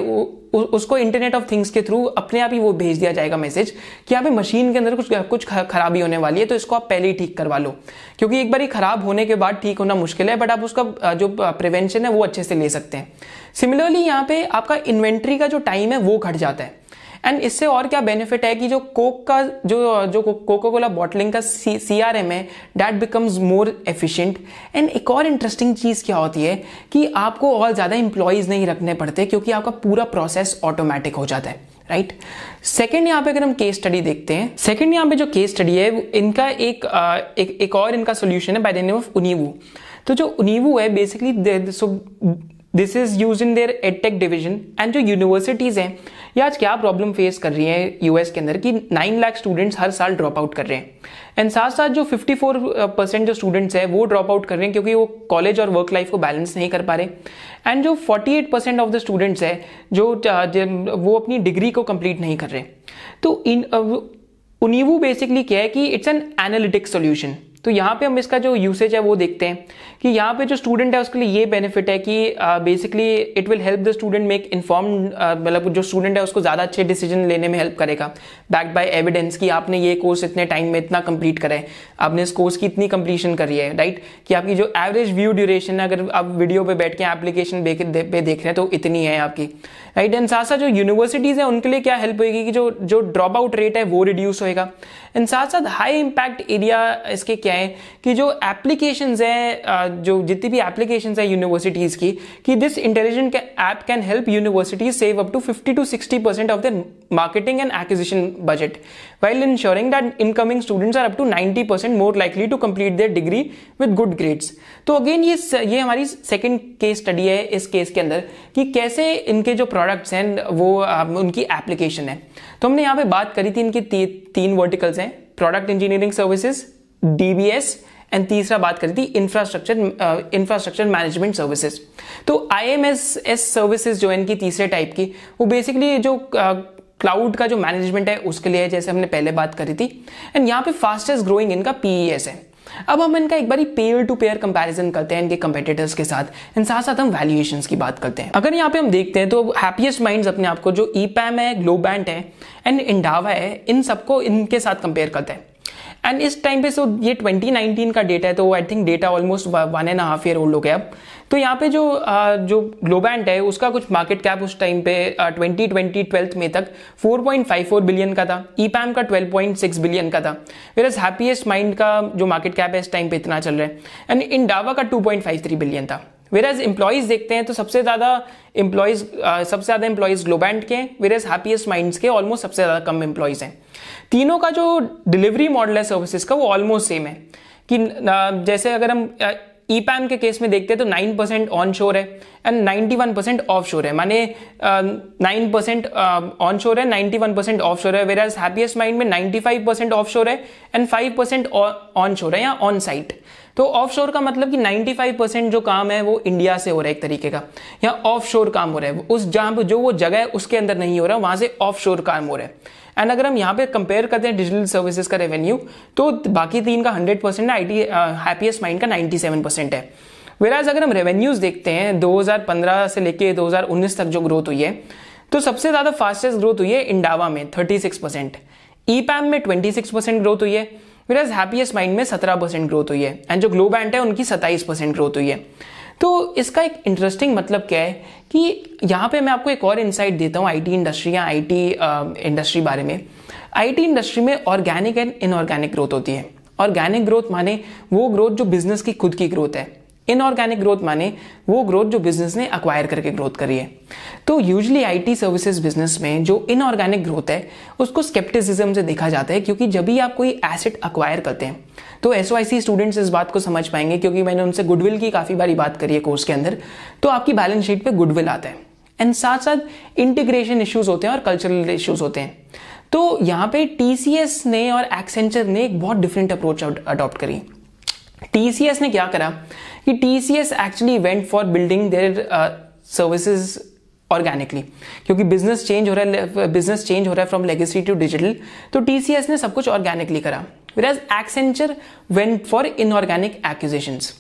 उसको इंटरनेट ऑफ थिंग्स के थ्रू अपने आप ही वो भेज दिया जाएगा मैसेज कि यहाँ पे मशीन के अंदर कुछ कुछ खराबी होने वाली है तो इसको आप पहले ही ठीक करवा लो क्योंकि एक बार ही खराब होने के बाद ठीक होना मुश्किल है बट आप उसका जो प्रिवेंशन है वो अच्छे से ले सकते हैं सिमिलरली यहाँ पे आपका इन्वेंट्री का जो टाइम है वो घट जाता है एंड इससे और क्या बेनिफिट है कि जो कोक का जो जो कोको कोला बॉटलिंग का सी आर एम है that becomes more efficient and एक और इंटरेस्टिंग चीज़ क्या होती है कि आपको और ज़्यादा इंप्लॉयज नहीं रखने पड़ते क्योंकि आपका पूरा प्रोसेस ऑटोमेटिक हो जाता है राइट सेकेंड यहाँ पे अगर हम केस स्टडी देखते हैं सेकेंड यहाँ पे जो केस स्टडी है इनका एक, आ, एक एक और इनका सोल्यूशन है बाय द नेम ऑफ उनीवू तो जो उनीवू है basically so this is use in their edtech division and जो यूनिवर्सिटीज़ हैं ये आज क्या प्रॉब्लम फेस कर रही है यूएस के अंदर कि नाइन लाख स्टूडेंट्स हर साल ड्रॉप आउट कर रहे हैं एंड साथ साथ जो फोर परसेंट uh, जो स्टूडेंट्स हैं वो ड्रॉप आउट कर रहे हैं क्योंकि वो कॉलेज और वर्क लाइफ को बैलेंस नहीं कर पा रहे एंड जो forty eight percent of the students हैं जो uh, वो अपनी डिग्री को कंप्लीट नहीं कर रहे तो इन uh, वो बेसिकली क्या है कि इट्स एन एनालिटिक सोल्यूशन तो यहाँ पे हम इसका जो यूसेज है वो देखते हैं कि यहाँ पे जो स्टूडेंट है उसके लिए ये बेनिफिट है कि basically it will help the student make inform मतलब जो स्टूडेंट है उसको ज़्यादा अच्छे डिसीजन लेने में हेल्प करेगा बैक बाय एविडेंस कि आपने ये कोर्स इतने टाइम में इतना कंप्लीट करा है आपने इस कोर्स की इतनी कंप्लीशन करी है राइट कि आपकी जो एवरेज व्यू ड्यूरेशन है अगर आप वीडियो पे बैठ के एप्लीकेशन पे देख रहे हैं तो इतनी है आपकी राइट एंड साथ साथ जो यूनिवर्सिटीज़ हैं उनके लिए क्या हेल्प होगी कि जो जो ड्रॉप आउट रेट है वो रिड्यूस होएगा एंड साथ साथ हाई इम्पैक्ट एरिया इसके क्या है कि जो एप्लीकेशन है जो जितनी भी एप्लीकेशन है यूनिवर्सिटीज़ की कि this intelligent app can help universities save up to fifty to sixty percent of the marketing and acquisition budget while ensuring that incoming students are up to 90% more likely to complete their degree with good grades तो again ये ये हमारी second case study है इस case के अंदर कि कैसे इनके जो प्रोडक्ट्स हैं वो उनकी एप्लीकेशन है तो हमने यहाँ पे बात करी थी इनकी ती, तीन verticals product engineering services DBS and तीसरा बात करी थी इंफ्रास्ट्रक्चर इंफ्रास्ट्रक्चर मैनेजमेंट सर्विसेज तो आईएमएसएस सर्विसेज जो है इनकी तीसरे टाइप की वो बेसिकली जो क्लाउड uh, का जो मैनेजमेंट है उसके लिए जैसे हमने पहले बात करी थी एंड यहाँ पे फास्टेस्ट ग्रोइंग इनका पीई e है अब हम इनका एक बार पेयर टू पेयर कंपैरिजन करते हैं इनके कंपेटिटर्स के साथ इन साथ साथ हम वैल्यूएशन की बात करते हैं अगर यहाँ पे हम देखते हैं तो हैप्पीएस्ट माइंड अपने आपको जो ई है ग्लोबैंड है एंड इंडावा है इन सबको इनके साथ कंपेयर करते हैं एंड इस टाइम पे सो ये 2019 का डेटा है तो I think data almost one and half year old हो गया अब तो यहाँ पे जो आ, जो ग्लोबैंड है उसका कुछ मार्केट कैप उस टाइम पे ट्वेंटी ट्वेंटी ट्वेल्थ में तक 4.54 बिलियन का था ई e पैम का 12.6 बिलियन का था एज़ हैप्पीएस्ट माइंड का जो मार्केट कैप है इस टाइम पे इतना चल रहा है एंड इंडावा का 2.53 बिलियन था वेर एज एम्प्लॉयज़ देखते हैं तो सबसे ज़्यादा एम्प्लॉयज़ सबसे ज़्यादा एम्प्लॉयज़ ग्लोबैंड के हैं एज़ हैप्पीएस्ट माइंड के ऑलमोस्ट सबसे ज़्यादा कम एम्प्लॉयज़ हैं तीनों का जो डिलीवरी मॉडल है सर्विसेज का वो ऑलमोस्ट सेम है कि जैसे अगर हम ईपैम e के केस में देखते हैं तो नाइन परसेंट ऑन शोर है and one percent of share है माने नाइन परसेंट ऑन शोर है वन परसेंट ऑफ शोर है वेर एज हैप्पीएस्ट माइंड में फाइव परसेंट ऑफ शोर है एंड फाइव परसेंट ऑन शोर है या ऑन साइट तो ऑफ शोर का मतलब कि 95 परसेंट जो काम है वो इंडिया से हो रहा है एक तरीके का या ऑफ शोर काम हो रहा है उस जहां पर जो वो जगह है उसके अंदर नहीं हो रहा वहां से ऑफ शोर काम हो रहा है एंड अगर हम यहाँ पे कंपेयर करते हैं डिजिटल सर्विसेज का रेवेन्यू तो बाकी तीन का हंड्रेड परसेंट है आई टी हैप्पीएस्ट माइंड का नाइन्टी सेवन परसेंट है वेराज अगर हम रेवेन्यूज देखते हैं 2015 से लेके 2019 तक जो ग्रोथ हुई है तो सबसे ज़्यादा फास्टेस्ट ग्रोथ हुई है इंडावा में 36 परसेंट ई पैम में 26 परसेंट ग्रोथ हुई है वेराज हैप्पीएस्ट माइंड में 17 परसेंट ग्रोथ हुई है एंड जो ग्लोबैंट है उनकी 27 परसेंट ग्रोथ हुई है तो इसका एक इंटरेस्टिंग मतलब क्या है कि यहाँ पे मैं आपको एक और इंसाइट देता हूँ आईटी इंडस्ट्री या आईटी इंडस्ट्री बारे में आईटी इंडस्ट्री में ऑर्गेनिक एंड इनऑर्गेनिक ग्रोथ होती है ऑर्गेनिक ग्रोथ माने वो ग्रोथ जो बिजनेस की खुद की ग्रोथ है इनऑर्गेनिक ग्रोथ माने वो ग्रोथ जो बिजनेस ने अक्वायर करके ग्रोथ करी है तो यूजली आईटी सर्विसेज बिजनेस में जो इनऑर्गेनिक ग्रोथ है उसको स्केप्टिसिज्म से देखा जाता है क्योंकि जब भी आप कोई एसेट अक्वायर करते हैं तो एस स्टूडेंट्स इस बात को समझ पाएंगे क्योंकि मैंने उनसे गुडविल की काफ़ी बारी बात करी है कोर्स के अंदर तो आपकी बैलेंस शीट पर गुडविल आता है एंड साथ साथ इंटीग्रेशन इश्यूज होते हैं और कल्चरल इश्यूज होते हैं तो यहाँ पे टीसीएस ने और एक्सेंचर ने एक बहुत डिफरेंट अप्रोच अडॉप्ट करी टीसीएस ने क्या करा कि TCS actually event for building their services organically क्योंकि बिजनेस चेंज हो रहा है बिजनेस चेंज हो रहा है फ्रॉम लेगेसी टू डिजिटल तो टीसीएस ने सब कुछ ऑर्गेनिकली करा whereas Accenture went for inorganic acquisitions.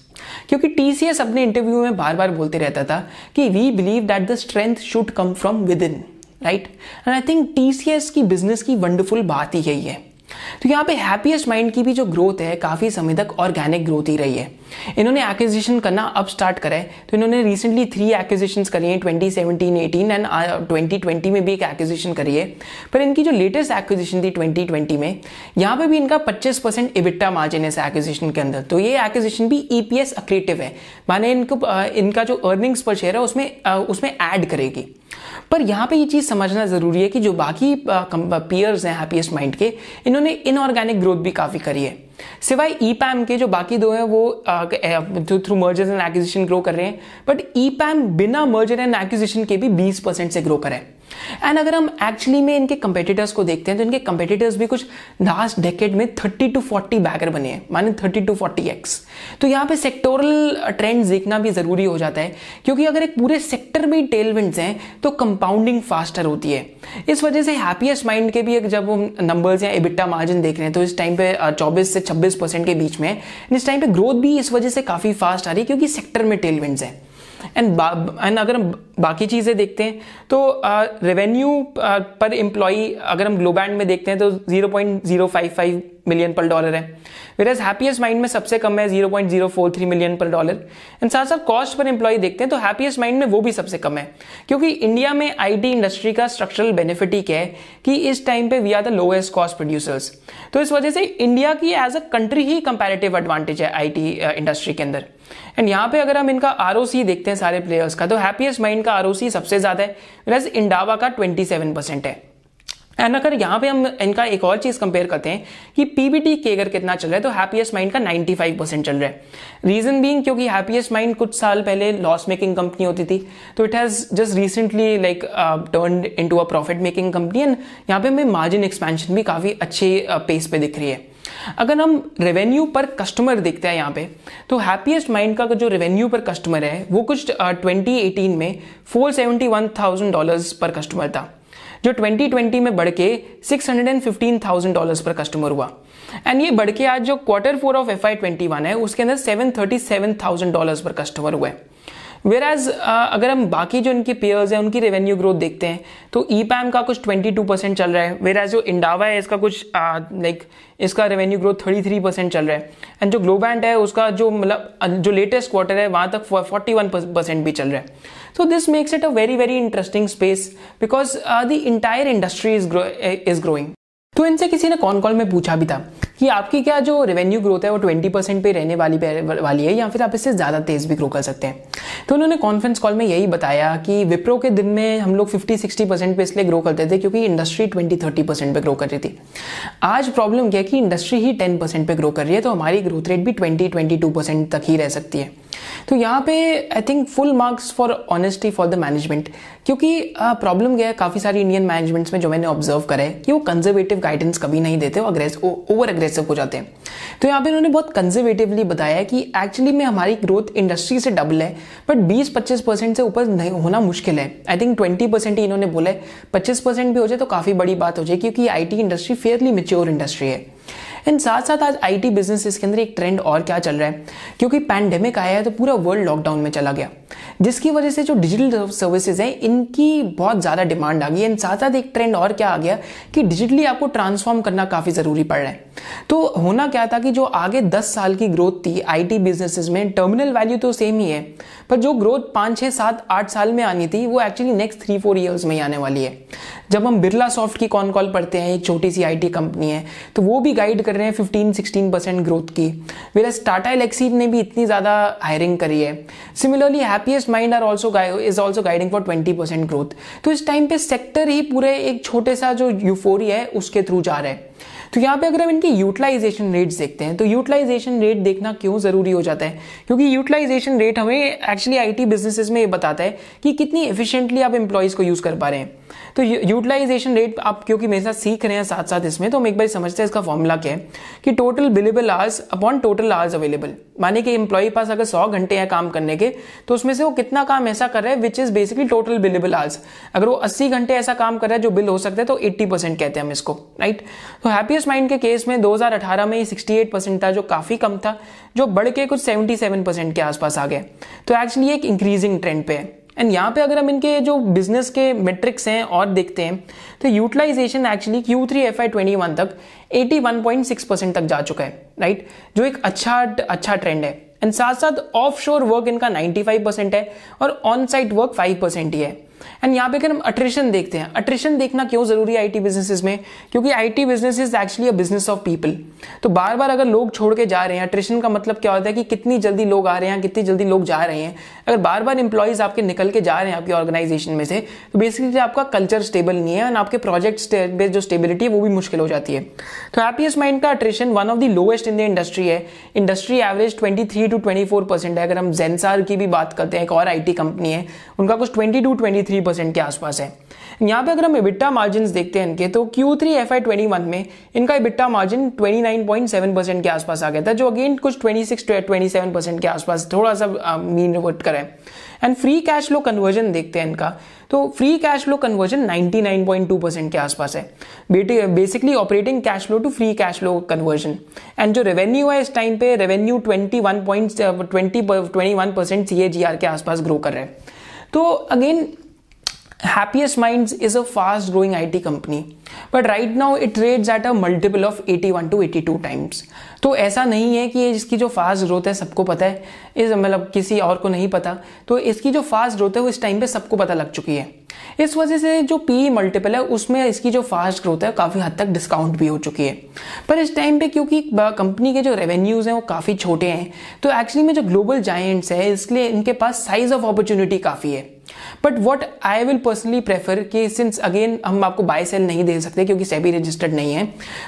क्योंकि TCS अपने इंटरव्यू में बार बार बोलते रहता था कि we believe that the strength should come from within right and I think TCS की बिजनेस की वंडरफुल बात ही यही है तो यहाँ पे हैप्पीएस्ट माइंड की भी जो ग्रोथ है काफ़ी समय तक ऑर्गेनिक ग्रोथ ही रही है इन्होंने एक्विजिशन करना अब स्टार्ट करा है तो इन्होंने रिसेंटली थ्री एक्विजिशन करी हैं 2017, 18 एंड 2020 में भी एक एक्विजिशन करी है पर इनकी जो लेटेस्ट एक्विजिशन थी 2020 में यहाँ पे भी इनका 25 परसेंट इबिट्टा मार्जिन है इस एक्विजिशन के अंदर तो ये एक्विजिशन भी ईपीएस e पी है माने इनको uh, इनका जो अर्निंग्स पर शेयर है उसमें uh, उसमें एड करेगी पर यहाँ पे ये चीज़ समझना ज़रूरी है कि जो बाकी पीयर्स हैं हैप्पीएस्ट माइंड के इन्होंने इनऑर्गेनिक ग्रोथ भी काफ़ी करी है सिवाय ई e पैम के जो बाकी दो हैं वो through mergers and acquisition grow कर रहे हैं बट ई पैम बिना मर्जर एंड एक्विजिशन के भी 20 परसेंट से ग्रो करें एंड अगर हम एक्चुअली में इनके कंपेटिटर्स को देखते हैं तो इनके कंपेटिटर्स भी कुछ लास्ट डेकेड में 30 टू 40 बैगर बने हैं माने 30 टू 40 एक्स तो यहाँ पे सेक्टोरल ट्रेंड्स uh, देखना भी ज़रूरी हो जाता है क्योंकि अगर एक पूरे सेक्टर में टेलविंड्स हैं तो कंपाउंडिंग फास्टर होती है इस वजह से हैप्पीएस्ट माइंड के भी जब हम नंबर्स या एबिटा मार्जिन देख रहे हैं तो इस टाइम पे uh, चौबीस से छब्बीस परसेंट के बीच में इस टाइम पे ग्रोथ भी इस वजह से काफ़ी फास्ट आ रही है क्योंकि सेक्टर में टेलविंड्स है एंड एंड अगर हम बाकी चीज़ें देखते हैं तो रेवेन्यू पर एम्प्लॉई अगर हम ग्लोबैंड में देखते हैं तो 0.055 मिलियन पर डॉलर है वेर एज हैप्पीएस्ट माइंड में सबसे कम है 0.043 मिलियन पर डॉलर एंड साथ साथ कॉस्ट पर एम्प्लॉय देखते हैं तो हैप्पीएस्ट माइंड में वो भी सबसे कम है क्योंकि इंडिया में आईटी इंडस्ट्री का स्ट्रक्चरल बेनिफिट ही क्या है कि इस टाइम पे we are the lowest cost producers तो इस वजह से इंडिया की एज अ कंट्री ही कंपेरेटिव एडवांटेज है टी इंडस्ट्री के अंदर एंड यहाँ पे अगर हम इनका आर देखते हैं सारे प्लेयर्स का तो हैप्पीएस्ट माइंड का आर सबसे ज़्यादा है वैसे इंडावा का ट्वेंटी है एंड अगर यहाँ पे हम इनका एक और चीज़ कंपेयर करते हैं कि पीबीटी के अगर कितना चल रहा है तो हैप्पीएस्ट माइंड का 95 परसेंट चल रहा है रीजन बींग क्योंकि हैप्पीएस्ट माइंड कुछ साल पहले लॉस मेकिंग कंपनी होती थी तो it has just recently like turn into a profit making company and यहाँ पे हमें मार्जिन एक्सपेंशन भी काफ़ी अच्छे पेस uh, पे दिख रही है अगर हम रेवेन्यू पर कस्टमर देखते हैं यहाँ पे तो हैप्पीएस्ट माइंड का जो रेवेन्यू पर कस्टमर है वो कुछ ट्वेंटी एटीन में four seventy one thousand dollar per customer था जो 2020 में बढ़ के six hundred and fifteen thousand dollars per customer हुआ एंड ये बढ़ के आज जो quarter four of F I twenty one है उसके अंदर seven thirty seven thousand dollars per customer हुआ है वेर एज uh, अगर हम बाकी जो इनके पेयर्स हैं उनकी रेवेन्यू ग्रोथ देखते हैं तो ई e पैम का कुछ 22 परसेंट चल रहा है वेर एज जो इंडावा है इसका कुछ लाइक uh, like, इसका रेवेन्यू ग्रोथ 33 परसेंट चल रहा है एंड जो ग्लोबैंड है उसका जो मतलब जो लेटेस्ट क्वार्टर है वहाँ तक 41 परसेंट भी चल रहा है so this makes it a very very interesting space because the entire industry is grow is growing तो इनसे किसी ने कॉन कॉल में पूछा भी था कि आपकी क्या जो रेवेन्यू ग्रोथ है वो 20 परसेंट पे रहने वाली वाली है या फिर आप इससे ज़्यादा तेज़ भी ग्रो कर सकते हैं तो उन्होंने कॉन्फ्रेंस कॉल में यही बताया कि विप्रो के दिन में हम लोग 50-60 परसेंट पे इसलिए ग्रो करते थे क्योंकि इंडस्ट्री 20-30 परसेंट पे ग्रो कर रही थी आज प्रॉब्लम क्या है कि इंडस्ट्री ही टेन परसेंट पे ग्रो कर रही है तो हमारी ग्रोथ रेट भी ट्वेंटी ट्वेंटी तक ही रह सकती है तो यहाँ पे I think full marks for honesty for the management क्योंकि प्रॉब्लम गया काफ़ी सारी इंडियन मैनेजमेंट्स में जो मैंने ऑब्जर्व करा है कि वो कंजर्वेटिव गाइडेंस कभी नहीं देते वो अग्रेस ओवर अग्रेसिव हो जाते हैं तो यहाँ पे उन्होंने बहुत कंजर्वेटिवली बताया है कि एक्चुअली में हमारी ग्रोथ इंडस्ट्री से डबल है बट 20-25 परसेंट से ऊपर नहीं होना मुश्किल है आई थिंक 20 परसेंट ही इन्होंने बोला है 25 परसेंट भी हो जाए तो काफ़ी बड़ी बात हो जाए क्योंकि IT industry fairly mature industry है एंड साथ साथ आज टी बिजनेस के अंदर एक ट्रेंड और क्या चल रहा है क्योंकि पैंडेमिक आया है तो पूरा वर्ल्ड लॉकडाउन में चला गया जिसकी वजह से जो डिजिटल सर्विसेज हैं इनकी बहुत ज़्यादा डिमांड आ गई एंड साथ साथ एक ट्रेंड और क्या आ गया कि डिजिटली आपको ट्रांसफॉर्म करना काफ़ी ज़रूरी पड़ रहा है तो होना क्या था कि जो आगे दस साल की ग्रोथ थी आई टी बिजनेसेस में टर्मिनल वैल्यू तो सेम ही है पर जो ग्रोथ पाँच छः सात आठ साल में आनी थी वो actually next three four years में ही आने वाली है जब हम बिरला सॉफ्ट की कॉन कॉल पढ़ते हैं एक छोटी सी आईटी कंपनी है तो वो भी गाइड कर रहे हैं फिफ्टीन सिक्सटीन परसेंट ग्रोथ की वेरस टाटा एलेक्सी ने भी इतनी ज़्यादा हायरिंग करी है similarly happiest mind are also is also guiding for twenty percent growth तो इस टाइम पे सेक्टर ही पूरे एक छोटे सा जो यूफोरी है उसके थ्रू जा रहा है तो यहाँ पे अगर हम इनकी यूटिलाइजेशन रेट देखते हैं तो यूटिलाइजेशन रेट देखना क्यों ज़रूरी हो जाता है क्योंकि यूटिलाइजेशन रेट हमें एक्चुअली आईटी बिजनेसेस में ये बताता है कि कितनी एफिशिएंटली आप इंप्लॉयज को यूज़ कर पा रहे हैं तो यूटिलाइजेशन रेट आप क्योंकि मेरे साथ सीख रहे हैं साथ साथ इसमें तो हम एक बार समझते हैं इसका फॉर्मूला क्या है कि total billable hours upon total hours available माने कि एम्प्लॉय पास अगर सौ घंटे हैं काम करने के तो उसमें से वो कितना काम ऐसा कर रहा है which is basically total billable hours अगर वो अस्सी घंटे ऐसा काम कर रहा है जो बिल हो सकता है तो एट्टी परसेंट कहते हैं हम इसको राइट तो हैप्पीएस्ट माइंड के केस में 2018 में ये 68 परसेंट था जो काफ़ी कम था जो बढ़ के कुछ सेवन परसेंट के आसपास आ गया तो एक्चुअली एक इंक्रीजिंग ट्रेंड पे है एंड यहाँ पे अगर हम इनके जो बिजनेस के मेट्रिक्स हैं और देखते हैं तो utilization actually Q three F I twenty one तक eighty one point six percent तक जा चुका है राइट जो एक अच्छा अच्छा ट्रेंड है एंड साथ साथ ऑफ शोर वर्क इनका फाइव परसेंट है और on site work five percent ही है एंड यहाँ पे अगर हम अट्रेशन देखते हैं अट्रेशन देखना क्यों जरूरी है आईटी बिजनेसेस में क्योंकि IT business is actually a business of people तो बार बार अगर लोग छोड़ के जा रहे हैं अट्रेशन का मतलब क्या होता है कि कितनी जल्दी लोग आ रहे हैं कितनी जल्दी लोग जा रहे हैं अगर बार बार इंप्लॉयज आपके निकल के जा रहे हैं आपकी ऑर्गेनाइजेशन में से तो बेसिकली आपका कल्चर स्टेबल नहीं है एंड आपके प्रोजेक्ट बेस्ड जो स्टेबिलिटी है वो भी मुश्किल हो जाती है तो हैप्पीएस्ट माइंड का attrition one of the lowest in the industry है industry average twenty three to twenty four percent है अगर हम जेंसार की भी बात करते हैं एक और आई कंपनी है उनका कुछ ट्वेंटी टू 23 परसेंट के आसपास है यहाँ पे अगर हम इबिट्टा मार्जिन देखते हैं इनके तो Q three F I twenty one में इनका EBITDA margin twenty nine point seven percent के आसपास आ गया था जो अगेन कुछ twenty six twenty seven percent के आसपास थोड़ा सा मीन रिवर्ट करें and free cash flow conversion देखते हैं इनका तो free cash flow conversion 99.2 percent के आसपास है basically operating cash flow to free cash flow conversion and जो रेवेन्यू है इस टाइम पे रेवेन्यू ट्वेंटी वन परसेंट सी के आसपास ग्रो कर रहे हैं तो again Happiest Minds is a fast growing IT company, but right now it trades at a multiple of 81 to 82 times. तो ऐसा नहीं है कि ये इसकी जो फास्ट ग्रोथ है सबको पता है इस मतलब किसी और को नहीं पता तो इसकी जो फास्ट ग्रोथ है वो इस टाइम पे सबको पता लग चुकी है इस वजह से जो पी मल्टीपल है उसमें इसकी जो फास्ट ग्रोथ है काफ़ी हद तक डिस्काउंट भी हो चुकी है पर इस टाइम पे क्योंकि कंपनी के जो रेवेन्यूज़ हैं वो काफ़ी छोटे हैं तो एक्चुअली में जो ग्लोबल जाइंट्स है इसलिए इनके पास साइज ऑफ अपॉर्चुनिटी काफ़ी है but what I will personally prefer कि सिंस अगेन हम आपको बाय सेल नहीं दे सकते क्योंकि सेबी रजिस्टर्ड नहीं है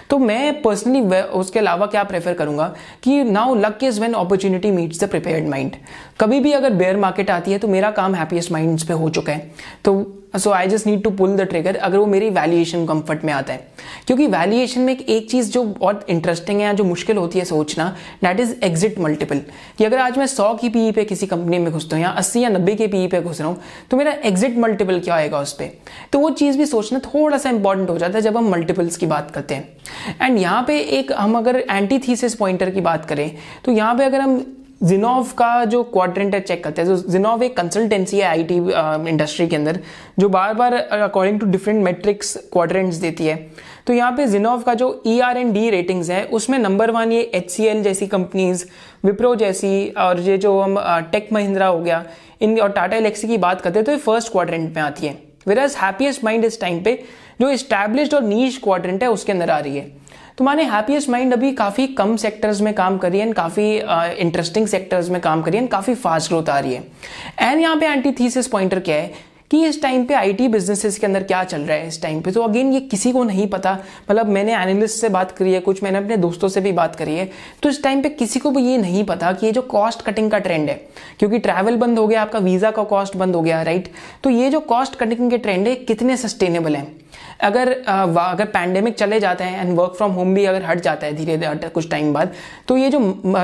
तो मैं पर्सनली उसके अलावा क्या प्रेफर करूंगा कि now luck is when opportunity meets the prepared mind कभी भी अगर बेयर मार्केट आती है तो मेरा काम हैप्पीएस्ट माइंड्स पे हो चुका है तो so I just need to pull the trigger अगर वो मेरी वैल्यूएशन कंफर्ट में आता है क्योंकि वैल्यूएशन में एक चीज़ जो बहुत इंटरेस्टिंग है या जो मुश्किल होती है सोचना दैट इज एग्जिट मल्टीपल कि अगर आज मैं सौ की पीई e पे किसी कंपनी में घुसता हूँ या अस्सी या नब्बे के पीई e पे घुस रहा हूँ तो मेरा एग्जिट मल्टीपल क्या आएगा उस पर तो वो चीज़ भी सोचना थोड़ा सा इंपॉर्टेंट हो जाता है जब हम मल्टीपल्स की बात करते हैं एंड यहाँ पे एक हम अगर एंटी थीसिस पॉइंटर की बात करें तो यहाँ पे अगर हम जिनोव का जो क्वाड्रेंट है चेक करते हैं जो जिनोव एक कंसल्टेंसी है आईटी इंडस्ट्री uh, के अंदर जो बार बार according to different metrics quadrants देती है तो यहाँ पे जिनोव का जो E R and D ratings है उसमें नंबर वन ये एच सी एल जैसी कंपनीज विप्रो जैसी और ये जो हम टेक uh, महिंद्रा हो गया इन और टाटा एलेक्सी की बात करते हैं तो ये फर्स्ट क्वाड्रेंट में आती है वेराज हैप्पीएस्ट माइंड इस टाइम पे जो इस्टेब्लिश और नीच क्वाड्रेंट है उसके अंदर आ रही है तुम्हारे हैप्पीएस्ट माइंड अभी काफ़ी कम सेक्टर्स में काम रही है काफ़ी इंटरेस्टिंग सेक्टर्स में काम करी है काफ़ी फास्ट ग्रोथ आ रही है एंड यहाँ पे एंटी थीसिस पॉइंटर क्या है कि इस टाइम पे आईटी बिजनेसेस के अंदर क्या चल रहा है इस टाइम पे तो अगेन ये किसी को नहीं पता मतलब मैंने एनालिस्ट से बात करी है कुछ मैंने अपने दोस्तों से भी बात करी है तो इस टाइम पे किसी को भी ये नहीं पता कि ये जो कॉस्ट कटिंग का ट्रेंड है क्योंकि ट्रैवल बंद हो गया आपका वीज़ा का कॉस्ट बंद हो गया राइट तो ये जो कॉस्ट कटिंग के ट्रेंड है कितने सस्टेनेबल है अगर अगर पैंडेमिक चले जाते हैं एंड वर्क फ्रॉम होम भी अगर हट जाता है धीरे धीरे कुछ टाइम बाद तो ये जो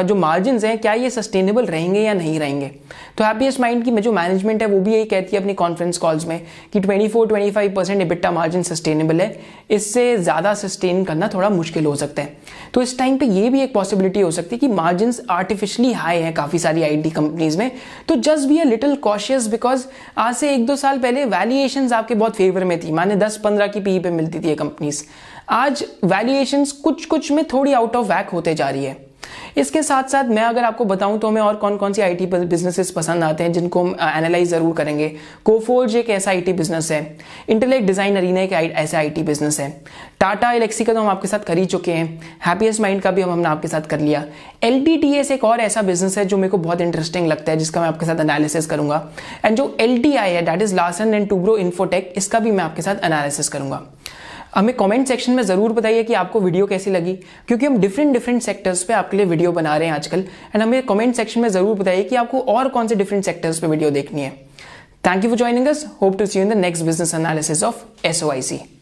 जो मार्जिन हैं क्या ये सस्टेनेबल रहेंगे या नहीं रहेंगे तो हैप्पीएस्ट माइंड की जो मैनेजमेंट है वो भी यही कहती है अपनी कॉन्फ्रेंस कॉल्स में कि twenty four twenty five percent EBITDA margin sustainable है इससे ज़्यादा सस्टेन करना थोड़ा मुश्किल हो सकता है तो इस टाइम पे ये भी एक पॉसिबिलिटी हो सकती है कि मार्जिन आर्टिफिशियली हाई है काफ़ी सारी टी कंपनीज में तो just be a little cautious because आज से एक दो साल पहले वैल्यूएशन आपके बहुत फेवर में थी माने दस पंद्रह की की पी पे मिलती थी ये कंपनीज़ आज वैल्यूएशंस कुछ कुछ में थोड़ी आउट ऑफ वैक होते जा रही है इसके साथ साथ मैं अगर आपको बताऊं तो हमें और कौन कौन सी आई टी बिजनेसेस पसंद आते हैं जिनको हम एनालाइज ज़रूर करेंगे कोफोर्ज एक ऐसा आई टी बिजनेस है इंटरलेक्ट डिज़ाइन अरीना एक ऐसा आई टी बिजनेस है टाटा इलेक्सी का तो हम आपके साथ कर ही चुके हैं हैप्पीएस्ट माइंड का भी हम हमने आपके साथ कर लिया एल एक और ऐसा बिजनेस है जो मेरे को बहुत इंटरेस्टिंग लगता है जिसका मैं आपके साथ एनालिसिस करूंगा एंड जो एल है that is Larsen and Toubro Infotech इसका भी मैं आपके साथ एनालिसिस करूंगा हमें कमेंट सेक्शन में ज़रूर बताइए कि आपको वीडियो कैसी लगी क्योंकि हम डिफरेंट डिफरेंट सेक्टर्स पे आपके लिए वीडियो बना रहे हैं आजकल एंड हमें कमेंट सेक्शन में ज़रूर बताइए कि आपको और कौन से डिफरेंट सेक्टर्स पे वीडियो देखनी है thank you for joining us hope to see in the next business analysis of S